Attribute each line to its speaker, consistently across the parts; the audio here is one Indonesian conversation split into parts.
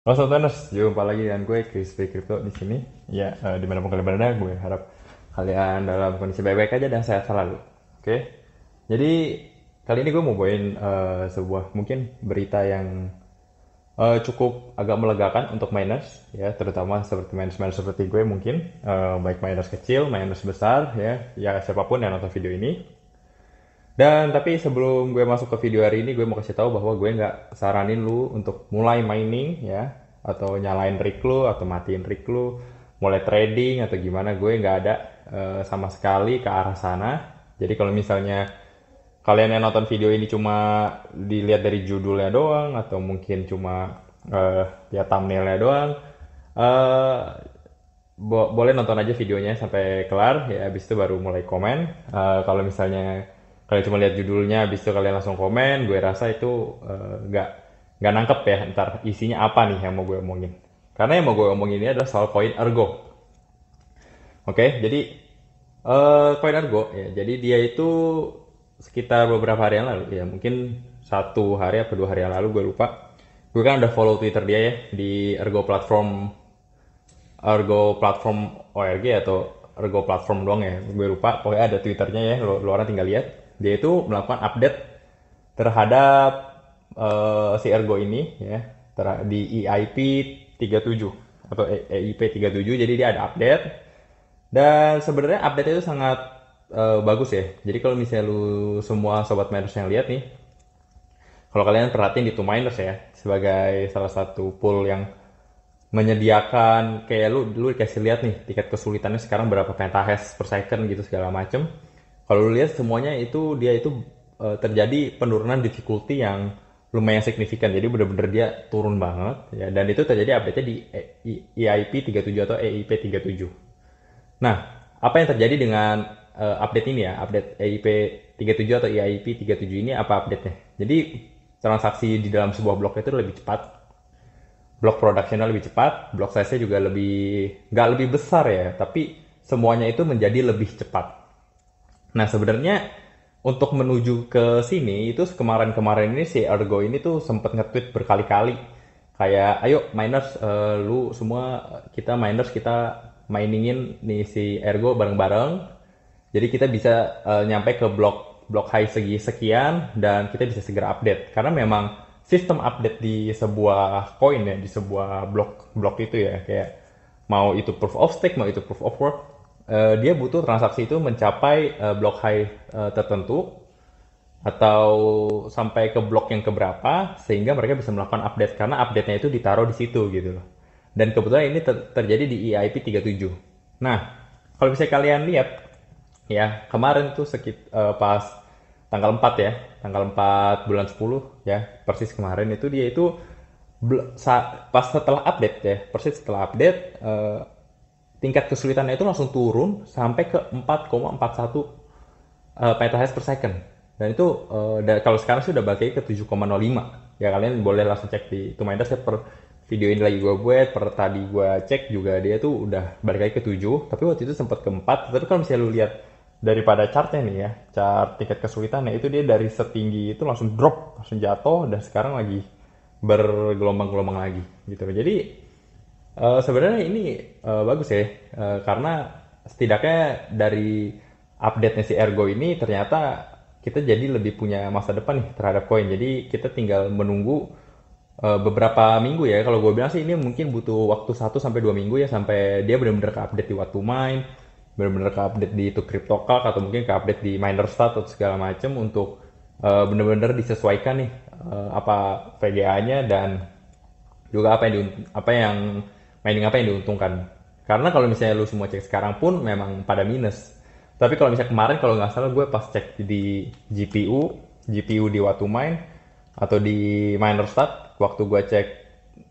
Speaker 1: Halo Sultaners, jumpa lagi dengan gue Chris Crypto di sini. Ya, uh, eh, pun kalian berada, gue harap kalian dalam kondisi baik-baik aja dan sehat selalu. Oke, okay? jadi kali ini gue mau bawain uh, sebuah mungkin berita yang uh, cukup agak melegakan untuk miners, ya, terutama seperti miners-miners seperti gue mungkin, uh, baik miners kecil, miners besar, ya, ya siapapun yang nonton video ini. Dan tapi sebelum gue masuk ke video hari ini, gue mau kasih tahu bahwa gue nggak saranin lu untuk mulai mining ya, atau nyalain rig lu, atau matiin rig lu, mulai trading atau gimana, gue nggak ada uh, sama sekali ke arah sana. Jadi kalau misalnya kalian yang nonton video ini cuma dilihat dari judulnya doang, atau mungkin cuma uh, ya thumbnailnya doang, uh, bo boleh nonton aja videonya sampai kelar, ya abis itu baru mulai komen. Uh, kalau misalnya kalian cuma lihat judulnya habis itu kalian langsung komen gue rasa itu eh, nggak uh, nggak nangkep ya ntar isinya apa nih yang mau gue omongin karena yang mau gue omongin ini adalah soal koin ergo oke okay, jadi eh, koin uh, ergo ya jadi dia itu sekitar beberapa hari yang lalu ya mungkin satu hari atau dua hari yang lalu gue lupa gue kan udah follow twitter dia ya di ergo platform ergo platform org atau ergo platform doang ya gue lupa pokoknya ada twitternya ya lu, lu orang tinggal lihat dia itu melakukan update terhadap uh, si Ergo ini ya di EIP 37 atau EIP e 37 jadi dia ada update dan sebenarnya update itu sangat uh, bagus ya jadi kalau misalnya lu semua sobat miners yang lihat nih kalau kalian perhatiin di Two Miners ya sebagai salah satu pool yang menyediakan kayak lu lu dikasih lihat nih tiket kesulitannya sekarang berapa pentahes per second gitu segala macem kalau lu lihat semuanya itu dia itu uh, terjadi penurunan difficulty yang lumayan signifikan jadi bener-bener dia turun banget ya dan itu terjadi update-nya di EIP e 37 atau EIP 37 nah apa yang terjadi dengan uh, update ini ya update EIP 37 atau EIP 37 ini apa update-nya jadi transaksi di dalam sebuah blok itu lebih cepat blok productionnya lebih cepat blok size-nya juga lebih nggak lebih besar ya tapi semuanya itu menjadi lebih cepat Nah sebenarnya untuk menuju ke sini itu kemarin-kemarin ini si Ergo ini tuh sempat nge-tweet berkali-kali kayak ayo miners uh, lu semua kita miners kita miningin nih si Ergo bareng-bareng. Jadi kita bisa uh, nyampe ke blok blok high segi sekian dan kita bisa segera update karena memang sistem update di sebuah koin ya di sebuah blok blok itu ya kayak mau itu proof of stake mau itu proof of work Eh, dia butuh transaksi itu mencapai uh, blok high uh, tertentu atau sampai ke blok yang keberapa sehingga mereka bisa melakukan update karena update-nya itu ditaruh di situ gitu loh. Dan kebetulan ini ter terjadi di EIP 37. Nah, kalau bisa kalian lihat ya, kemarin tuh sekit uh, pas tanggal 4 ya, tanggal 4 bulan 10 ya, persis kemarin itu dia itu pas setelah update ya, persis setelah update tingkat kesulitannya itu langsung turun sampai ke 4,41 uh, eh, petahertz per second dan itu uh, kalau sekarang sih udah balik ke 7,05 ya kalian boleh langsung cek di itu saya per video ini lagi gue buat per tadi gue cek juga dia tuh udah balik ke 7 tapi waktu itu sempat ke 4 tapi kalau misalnya lu lihat daripada chartnya nih ya chart tingkat kesulitannya itu dia dari setinggi itu langsung drop langsung jatuh dan sekarang lagi bergelombang-gelombang lagi gitu jadi Eh, sebenarnya ini uh, bagus ya, uh, karena setidaknya dari update-nya si Ergo ini ternyata kita jadi lebih punya masa depan nih terhadap koin. Jadi kita tinggal menunggu uh, beberapa minggu ya. Kalau gue bilang sih ini mungkin butuh waktu 1 sampai 2 minggu ya sampai dia benar-benar ke update di What to Mine, benar-benar ke update di itu CryptoCalc atau mungkin ke update di MinerStat atau segala macam untuk uh, benar-benar disesuaikan nih uh, apa VGA-nya dan juga apa yang di, apa yang mining apa yang diuntungkan karena kalau misalnya lu semua cek sekarang pun memang pada minus tapi kalau misalnya kemarin kalau nggak salah gue pas cek di GPU GPU di waktu main atau di miner Minerstat waktu gue cek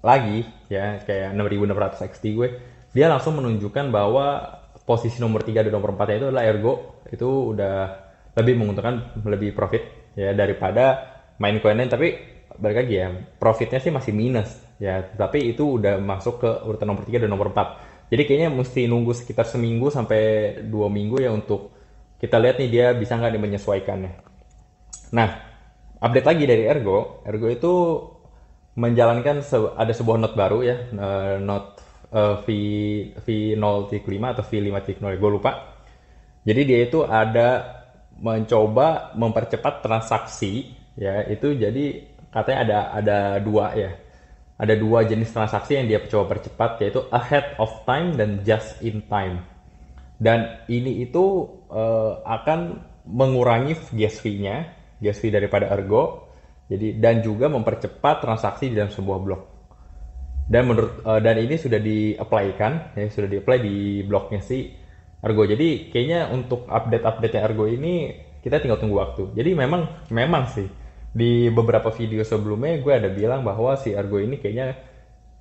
Speaker 1: lagi ya kayak 6600 XT gue dia langsung menunjukkan bahwa posisi nomor 3 dan nomor 4 itu adalah Ergo itu udah lebih menguntungkan lebih profit ya daripada main lain. tapi balik lagi ya profitnya sih masih minus Ya, tapi itu udah masuk ke urutan nomor 3 dan nomor 4. Jadi kayaknya mesti nunggu sekitar seminggu sampai dua minggu ya untuk kita lihat nih dia bisa nggak menyesuaikannya. Nah, update lagi dari Ergo. Ergo itu menjalankan se ada sebuah note baru ya, uh, eh, note uh, eh, V V0.5 atau V5.0, gue lupa. Jadi dia itu ada mencoba mempercepat transaksi ya itu jadi katanya ada ada dua ya ada dua jenis transaksi yang dia coba percepat yaitu ahead of time dan just in time. Dan ini itu uh, akan mengurangi gas fee-nya, gas fee daripada Ergo. Jadi dan juga mempercepat transaksi di dalam sebuah blok. Dan menurut uh, dan ini sudah diaplikan, ya sudah apply di bloknya si Ergo. Jadi kayaknya untuk update-update Ergo ini kita tinggal tunggu waktu. Jadi memang memang sih di beberapa video sebelumnya gue ada bilang bahwa si Argo ini kayaknya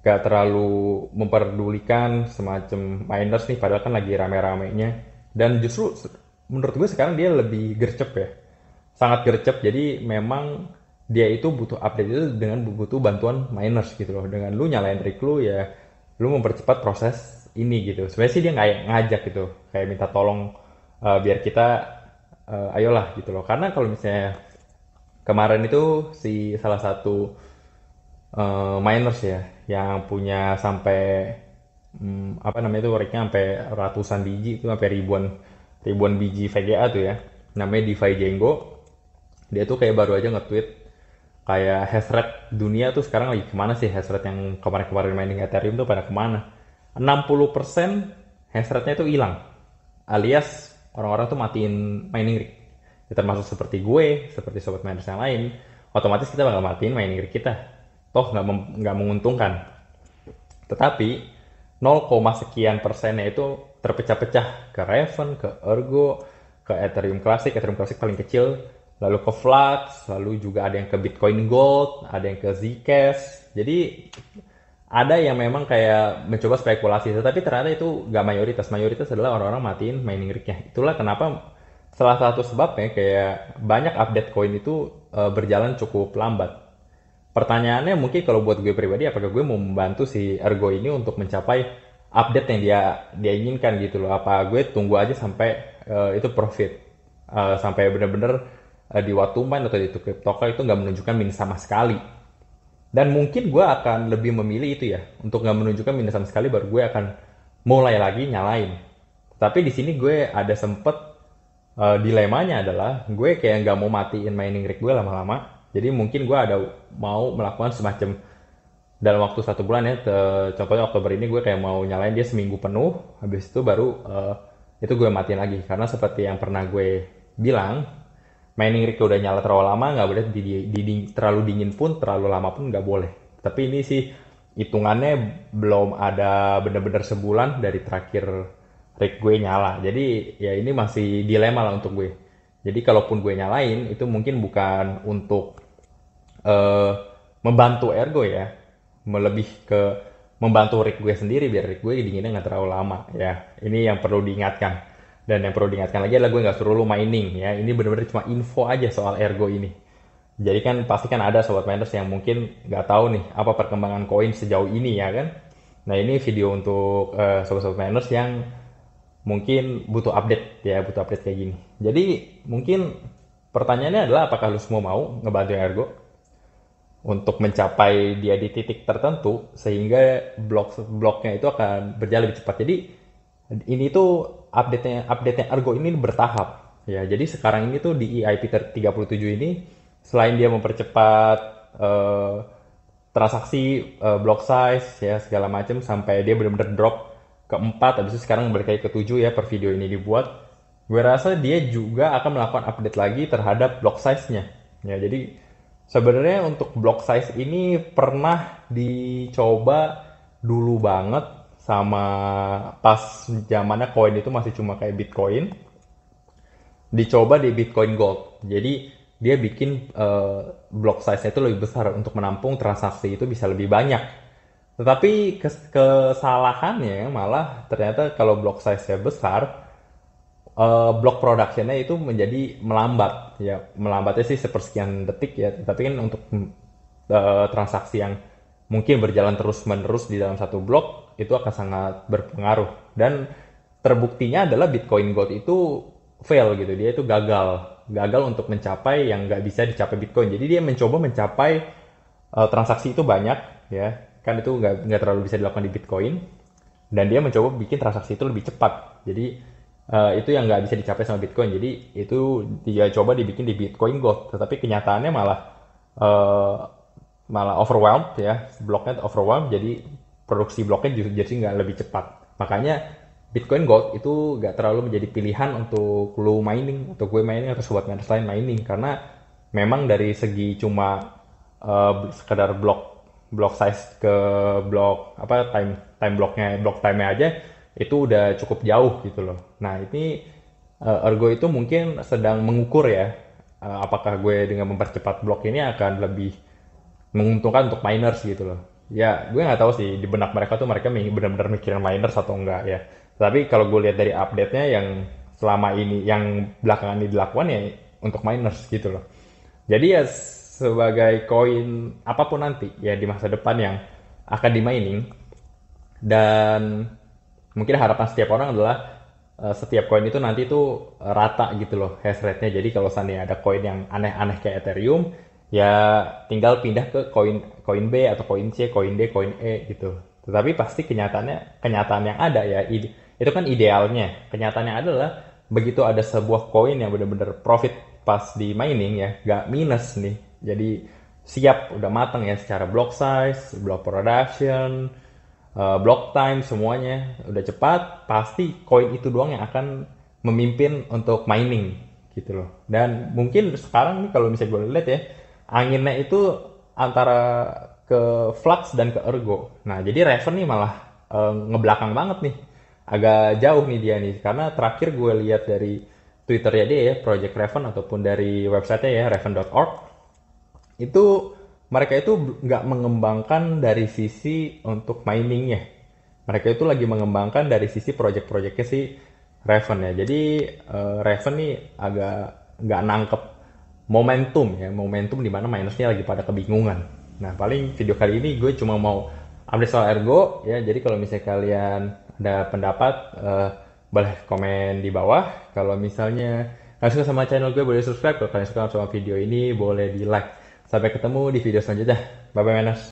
Speaker 1: gak terlalu memperdulikan semacam miners nih padahal kan lagi rame-ramenya dan justru menurut gue sekarang dia lebih gercep ya sangat gercep jadi memang dia itu butuh update itu dengan butuh bantuan miners gitu loh dengan lu nyalain rig lu ya lu mempercepat proses ini gitu sebenarnya sih dia kayak ngajak gitu kayak minta tolong uh, biar kita uh, ayolah gitu loh karena kalau misalnya kemarin itu si salah satu uh, miners ya yang punya sampai um, apa namanya itu reknya sampai ratusan biji itu sampai ribuan ribuan biji VGA tuh ya namanya DeFi Django dia tuh kayak baru aja nge-tweet kayak hash dunia tuh sekarang lagi kemana sih hash yang kemarin-kemarin mining Ethereum tuh pada kemana 60% hash rate-nya itu hilang alias orang-orang tuh matiin mining rig ya, termasuk seperti gue seperti sobat miners yang lain otomatis kita bakal matiin mining rig kita toh nggak nggak menguntungkan tetapi 0, sekian persennya itu terpecah-pecah ke Raven, ke Ergo, ke Ethereum Classic, Ethereum Classic paling kecil, lalu ke Flux, lalu juga ada yang ke Bitcoin Gold, ada yang ke Zcash. Jadi ada yang memang kayak mencoba spekulasi, tetapi ternyata itu gak mayoritas. Mayoritas adalah orang-orang matiin mining rignya. Itulah kenapa Salah satu sebabnya kayak banyak update koin itu uh, berjalan cukup lambat. Pertanyaannya mungkin kalau buat gue pribadi apakah gue mau membantu si Ergo ini untuk mencapai update yang dia dia inginkan gitu loh. Apa gue tunggu aja sampai uh, itu profit uh, sampai benar-benar uh, di main atau di crypto itu nggak menunjukkan minus sama sekali. Dan mungkin gue akan lebih memilih itu ya untuk nggak menunjukkan minus sama sekali baru gue akan mulai lagi nyalain. Tapi di sini gue ada sempet uh, dilemanya adalah gue kayak nggak mau matiin mining rig gue lama-lama jadi mungkin gue ada mau melakukan semacam dalam waktu satu bulan ya te, contohnya Oktober ini gue kayak mau nyalain dia seminggu penuh habis itu baru uh, itu gue matiin lagi karena seperti yang pernah gue bilang mining rig udah nyala terlalu lama nggak boleh di, di, di, terlalu dingin pun terlalu lama pun nggak boleh tapi ini sih hitungannya belum ada bener-bener sebulan dari terakhir rig gue nyala jadi ya ini masih dilema lah untuk gue jadi kalaupun gue nyalain itu mungkin bukan untuk uh, membantu ergo ya melebih ke membantu rig gue sendiri biar rig gue dinginnya nggak terlalu lama ya ini yang perlu diingatkan dan yang perlu diingatkan lagi adalah gue nggak suruh lu mining ya ini benar-benar cuma info aja soal ergo ini jadi kan pasti kan ada sobat miners yang mungkin nggak tahu nih apa perkembangan koin sejauh ini ya kan nah ini video untuk uh, sobat-sobat miners yang mungkin butuh update ya butuh update kayak gini jadi mungkin pertanyaannya adalah apakah lu semua mau ngebantu ergo untuk mencapai dia di titik tertentu sehingga blok bloknya itu akan berjalan lebih cepat jadi ini tuh update nya update nya ergo ini bertahap ya jadi sekarang ini tuh di EIP 37 ini selain dia mempercepat uh, transaksi uh, block size ya segala macam sampai dia benar-benar drop keempat, habis itu sekarang ke ketujuh ya per video ini dibuat, gue rasa dia juga akan melakukan update lagi terhadap block size-nya. Ya, jadi sebenarnya untuk block size ini pernah dicoba dulu banget sama pas zamannya koin itu masih cuma kayak Bitcoin. Dicoba di Bitcoin Gold. Jadi dia bikin uh, block size-nya itu lebih besar untuk menampung transaksi itu bisa lebih banyak tetapi kesalahannya malah ternyata kalau block size-nya besar, uh, block productionnya itu menjadi melambat. Ya, melambatnya sih sepersekian detik ya. Tapi kan untuk eh, transaksi yang mungkin berjalan terus-menerus di dalam satu blok itu akan sangat berpengaruh. Dan terbuktinya adalah Bitcoin Gold itu fail gitu. Dia itu gagal. Gagal untuk mencapai yang nggak bisa dicapai Bitcoin. Jadi dia mencoba mencapai eh, transaksi itu banyak ya kan itu nggak nggak terlalu bisa dilakukan di Bitcoin dan dia mencoba bikin transaksi itu lebih cepat jadi uh, itu yang nggak bisa dicapai sama Bitcoin jadi itu dia coba dibikin di Bitcoin Gold tetapi kenyataannya malah uh, malah overwhelmed ya bloknya overwhelmed jadi produksi bloknya justru jadi nggak lebih cepat makanya Bitcoin Gold itu nggak terlalu menjadi pilihan untuk lo mining atau gue mining atau sobat matters lain mining karena memang dari segi cuma uh, sekedar blok block size ke block apa time time blocknya block time aja itu udah cukup jauh gitu loh. Nah ini uh, ergo itu mungkin sedang mengukur ya uh, apakah gue dengan mempercepat block ini akan lebih menguntungkan untuk miners gitu loh. Ya gue nggak tahu sih di benak mereka tuh mereka benar-benar mikirin miners atau enggak ya. Tapi kalau gue lihat dari update-nya yang selama ini yang belakangan ini dilakukan ya untuk miners gitu loh. Jadi ya sebagai koin apapun nanti ya di masa depan yang akan mining dan mungkin harapan setiap orang adalah uh, setiap koin itu nanti itu rata gitu loh hash rate-nya jadi kalau seandainya ada koin yang aneh-aneh kayak Ethereum ya tinggal pindah ke koin koin B atau koin C koin D koin E gitu tetapi pasti kenyataannya kenyataan yang ada ya ide, itu kan idealnya kenyataannya adalah begitu ada sebuah koin yang benar-benar profit pas di mining ya gak minus nih jadi siap udah matang ya secara block size, block production, eh, block time semuanya udah cepat, pasti koin itu doang yang akan memimpin untuk mining gitu loh. Dan mungkin sekarang nih kalau misalnya gue lihat ya, anginnya itu antara ke flux dan ke ergo. Nah, jadi Raven nih malah e, ngebelakang banget nih. Agak jauh nih dia nih karena terakhir gue lihat dari Twitternya dia ya, Project Raven ataupun dari websitenya ya raven.org itu mereka itu nggak mengembangkan dari sisi untuk miningnya. Mereka itu lagi mengembangkan dari sisi project-projectnya si Raven ya. Jadi uh, Raven nih agak nggak nangkep momentum ya, momentum di mana minersnya lagi pada kebingungan. Nah paling video kali ini gue cuma mau update soal Ergo ya. Jadi kalau misalnya kalian ada pendapat uh, boleh komen di bawah. Kalau misalnya kalian suka sama channel gue boleh subscribe. Kalau kalian suka sama video ini boleh di like Sampai ketemu di video selanjutnya. Bye-bye, Manos.